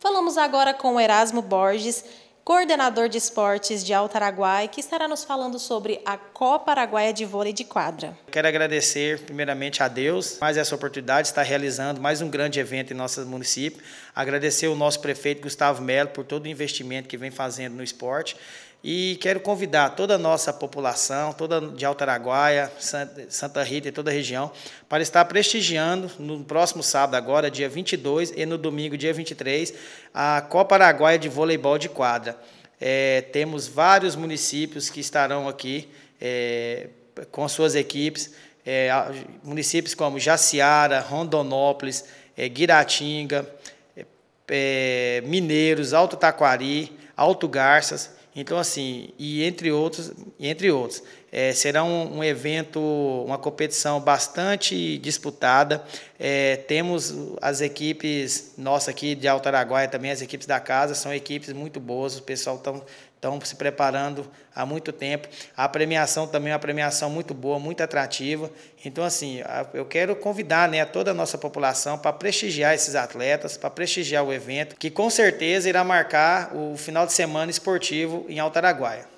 Falamos agora com Erasmo Borges, coordenador de esportes de Alto Araguai, que estará nos falando sobre a Copa Araguaia de Vôlei de Quadra. Quero agradecer primeiramente a Deus mais essa oportunidade de estar realizando mais um grande evento em nosso município. Agradecer o nosso prefeito Gustavo Melo por todo o investimento que vem fazendo no esporte e quero convidar toda a nossa população, toda de Araguaia, Santa Rita e toda a região, para estar prestigiando no próximo sábado, agora, dia 22, e no domingo, dia 23, a Copa Araguaia de Voleibol de Quadra. É, temos vários municípios que estarão aqui é, com suas equipes, é, municípios como Jaciara, Rondonópolis, é, Guiratinga, é, é, Mineiros, Alto Taquari, Alto Garças. Então, assim, e entre outros, e entre outros é, será um, um, evento, uma competição bastante disputada. É, temos as equipes nossa aqui de Alto Araguaia também, as equipes da casa, são equipes muito boas, o pessoal estão estão se preparando há muito tempo. A premiação também é uma premiação muito boa, muito atrativa. Então, assim, eu quero convidar né, a toda a nossa população para prestigiar esses atletas, para prestigiar o evento, que com certeza irá marcar o final de semana esportivo em Alto Araguaia